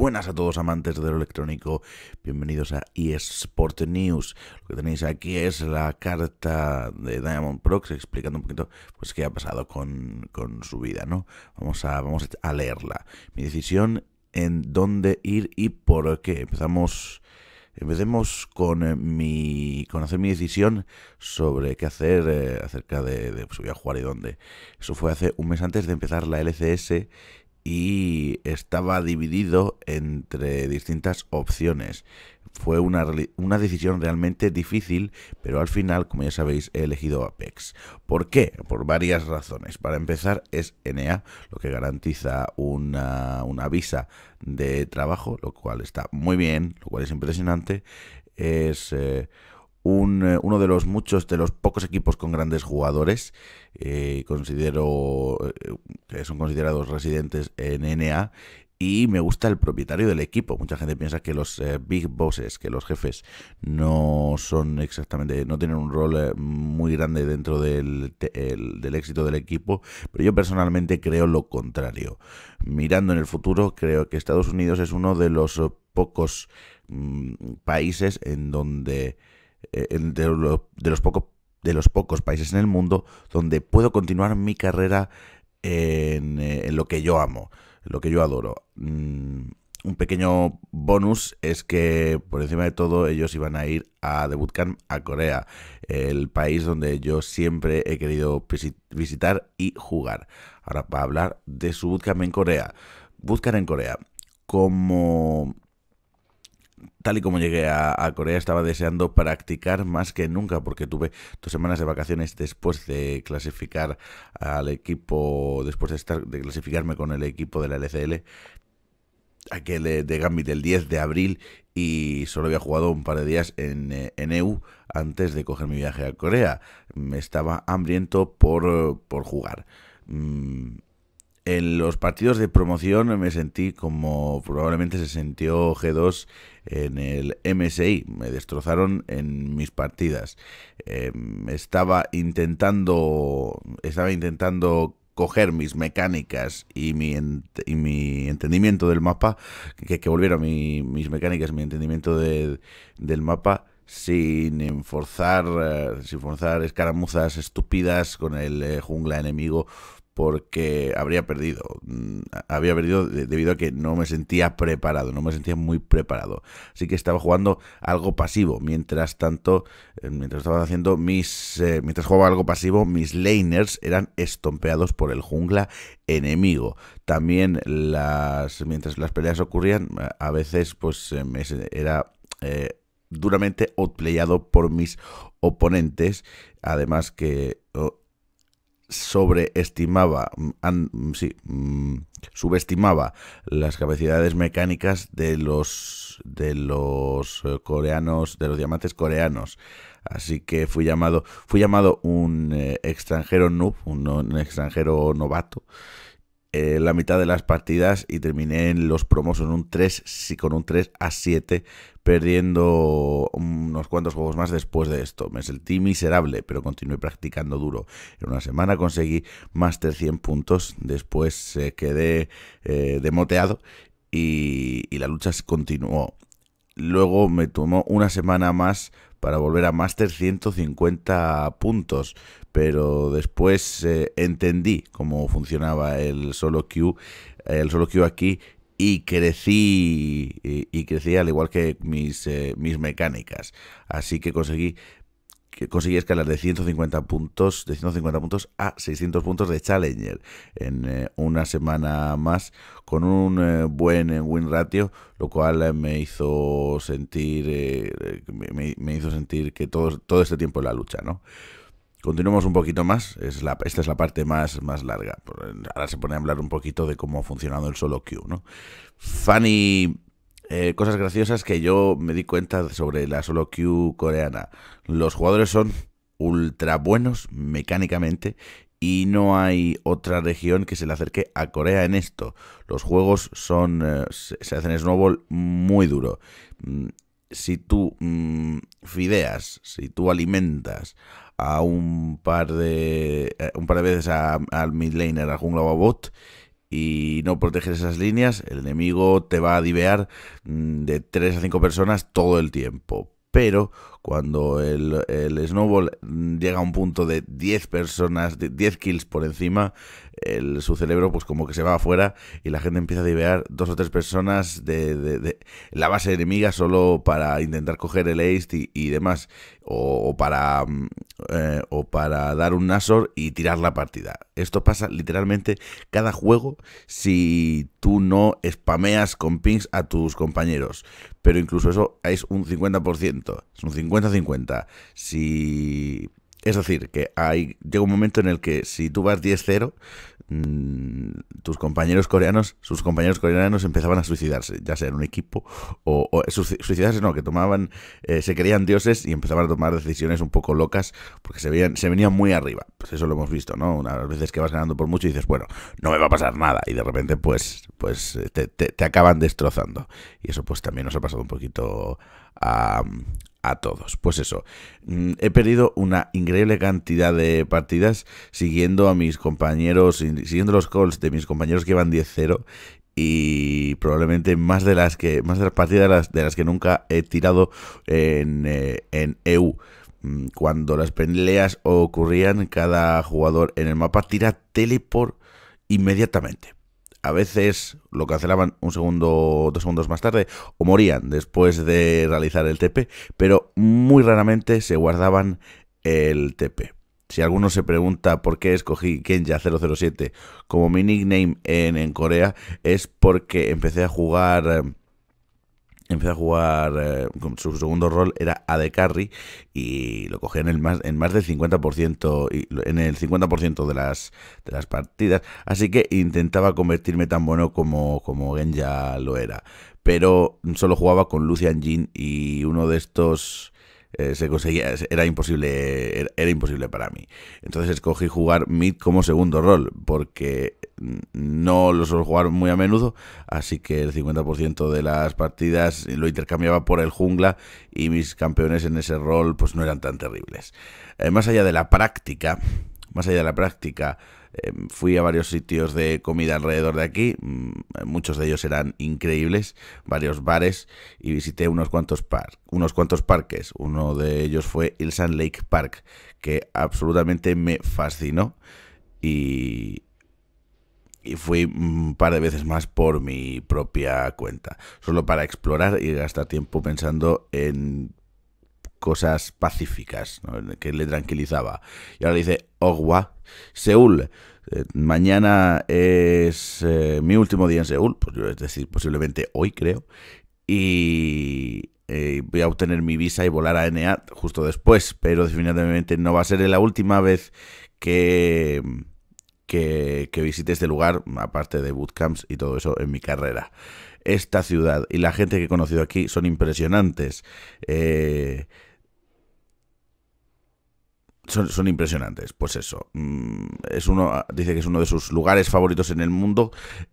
Buenas a todos amantes de lo electrónico, bienvenidos a eSport News. Lo que tenéis aquí es la carta de Diamond Prox explicando un poquito pues, qué ha pasado con, con su vida, ¿no? Vamos a, vamos a leerla. Mi decisión en dónde ir y por qué. Empezamos... Empecemos con eh, mi con hacer mi decisión sobre qué hacer eh, acerca de, de pues, voy a jugar y dónde. Eso fue hace un mes antes de empezar la LCS y estaba dividido entre distintas opciones. Fue una, decisión realmente difícil, pero al final, como ya sabéis, he elegido Apex. ¿Por qué? Por varias razones. Para empezar, es NA, lo que garantiza una, visa de trabajo, lo cual está muy bien, lo cual es impresionante. Es... Eh, eh, uno de los muchos, de los pocos equipos con grandes jugadores, eh, considero eh, que son considerados residentes en NA. Y me gusta el propietario del equipo. Mucha gente piensa que los big bosses, que los jefes, no son exactamente, no tienen un rol muy grande dentro del, éxito del equipo, pero yo personalmente creo lo contrario. Mirando en el futuro, creo que Estados Unidos es uno de los pocos mm, países en donde eh, de, los pocos de los pocos países en el mundo donde puedo continuar mi carrera en, eh, lo que yo amo, en lo que yo adoro. Mm, un pequeño bonus es que por encima de todo ellos iban a ir a The Bootcamp a Corea, el país donde yo siempre he querido visitar y jugar. Ahora para hablar de su Bootcamp en Corea. Bootcamp en Corea. Como tal y como llegué a, Corea, estaba deseando practicar más que nunca porque tuve dos semanas de vacaciones después de clasificar al equipo, después de, estar, de clasificarme con el equipo de la LCL, aquel de Gambit del 10 de abril y solo había jugado un par de días en, EU eh, e antes de coger mi viaje a Corea. Me Estaba hambriento por, por jugar. Mm, en los partidos de promoción me sentí como probablemente se sintió G2 en el MSI. Me destrozaron en mis partidas. Em, estaba intentando. Estaba intentando coger mis mecánicas y mi, entendimiento del mapa. Que, que volvieron mis mecánicas, mi entendimiento del mapa sin forzar, eh, sin forzar escaramuzas estúpidas con el eh, jungla enemigo porque habría perdido. Mm, había perdido debido a que no me sentía preparado, no me sentía muy preparado. Así que estaba jugando algo pasivo. Mientras tanto, eh, mientras estaba haciendo mis. Eh, mientras jugaba algo pasivo, mis laners eran estompeados por el jungla enemigo. También las. Mientras las peleas ocurrían, a veces, pues eh, me, era. duramente outplayado por mis oponentes, además que sobreestimaba, sí, mm, subestimaba las capacidades mecánicas de los de los eh, coreanos, de los diamantes coreanos. Así que fui llamado, fui llamado un eh, extranjero noob, un, extranjero novato eh, la mitad de las partidas y terminé en los promos en un 3, sí, con un 3 a 7, perdiendo unos cuantos juegos más después de esto. Me sentí miserable, pero continué practicando duro. En una semana conseguí más de 100 puntos, después se eh, quedé eh, demoteado y, y la lucha continuó luego me tomó una semana más para volver a Master 150 puntos, pero después eh, entendí cómo funcionaba el solo queue, eh, el solo queue aquí y crecí y, al igual que mis, eh, mis mecánicas. Así que conseguí que conseguí escalar de 150 puntos, de 150 puntos a 600 puntos de Challenger en eh, una semana más con un eh, buen eh, win ratio, lo cual me hizo sentir me, hizo sentir que todo, todo este tiempo en la lucha, ¿no? Continuamos un poquito más, es esta es la parte más, más larga. Ahora se pone a hablar un poquito de cómo ha funcionado el solo queue, ¿no? Fanny eh, cosas graciosas que yo me di cuenta sobre la solo queue coreana. Los jugadores son ultra buenos mecánicamente y no hay otra región que se le acerque a Corea en esto. Los juegos son eh, se hacen snowball muy duro. Mm, si tú mm, fideas, si tú alimentas a un par de eh, un par de veces al midlaner, al jungla o a bot, y no proteges esas líneas, el enemigo te va a divear mm, de 3 a 5 personas todo el tiempo. Pero cuando el, Snowball llega a un punto de 10 personas, de 10 kills por encima, el, su cerebro pues como que se va afuera y la gente empieza a divear dos o tres personas de, la base enemiga solo para intentar coger el ace y, demás, o, para, mm, eh, o para dar un Nasor y tirar la partida. Esto pasa literalmente cada juego si tú no spameas con pings a tus compañeros, pero incluso eso es un 50%, es un 50%. 50-50. Si. Es decir, que hay. Llega un momento en el que si tú vas 10-0, mm, tus compañeros coreanos, sus compañeros coreanos empezaban a suicidarse, ya sea en un equipo o, eh, suicidarse no, que tomaban, eh, se creían dioses y empezaban a tomar decisiones un poco locas porque se, se venían muy arriba. Pues eso lo hemos visto, ¿no? Unas veces que vas ganando por mucho y dices, bueno, no me va a pasar nada y de repente pues, pues eh, te acaban destrozando. Y eso pues también nos ha pasado un poquito a, a todos. Pues eso, mm, he perdido una increíble cantidad de partidas siguiendo a mis compañeros, siguiendo los calls de mis compañeros que van 10-0 y probablemente más de las que más de las partidas de las, que nunca he tirado en, eh, en EU mm, cuando las peleas ocurrían cada jugador en el mapa tira teleport inmediatamente a veces lo cancelaban un segundo, dos segundos más tarde, o morían después de realizar el TP, pero muy raramente se guardaban el TP. Si alguno se pregunta por qué escogí Kenja007 como mi nickname en Corea, es porque empecé a jugar em, empecé a jugar eh, su segundo rol era de Carry y lo cogí en el más en más del 50% y en el 50% de las de las partidas, así que intentaba convertirme tan bueno como como Genja lo era, pero solo jugaba con Lucian Jin y uno de estos eh, se conseguía, era imposible, era, imposible para mí. Entonces escogí jugar mid como segundo rol, porque no lo suelo jugar muy a menudo, así que el 50% de las partidas lo intercambiaba por el jungla y mis campeones en ese rol pues no eran tan terribles. Eh, más allá de la práctica, más allá de la práctica, eh, fui a varios sitios de comida alrededor de aquí, mm, muchos de ellos eran increíbles, varios bares y visité unos cuantos, par unos cuantos parques, uno de ellos fue sand Lake Park, que absolutamente me fascinó y, fui un par de veces más por mi propia cuenta, solo para explorar y gastar tiempo pensando en cosas pacíficas que le tranquilizaba. Y ahora dice Ogwa, Seúl. Eh, mañana es eh, mi último día en Seúl, pues es decir, posiblemente hoy creo. Y eh, voy a obtener mi visa y volar a ENEAT justo después, pero definitivamente no va a ser la última vez que que, visite este lugar, aparte de bootcamps y todo eso en mi carrera. Esta ciudad y la gente que he conocido aquí son impresionantes. Eh, son, impresionantes. Pues eso. Mm, es uno, dice que es uno de sus lugares favoritos en el mundo.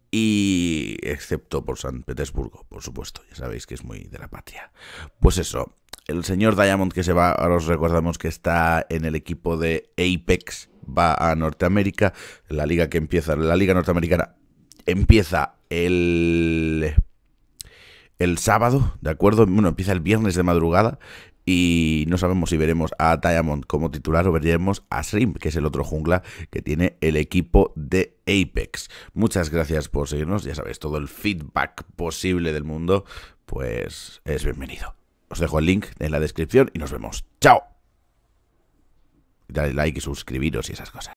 Y. excepto por San Petersburgo, por supuesto. Ya sabéis que es muy de la patria. Pues eso. El señor Diamond que se va, ahora os recordamos que está en el equipo de Apex va a Norteamérica, la liga que empieza, la liga norteamericana empieza el el sábado, ¿de acuerdo? Bueno, empieza el viernes de madrugada y no sabemos si veremos a Diamond como titular o veremos a Shrimp, que es el otro jungla que tiene el equipo de Apex. Muchas gracias por seguirnos, ya sabéis, todo el feedback posible del mundo, pues es bienvenido. Os dejo el link en la descripción y nos vemos. ¡Chao! Dale like y suscribiros y esas cosas.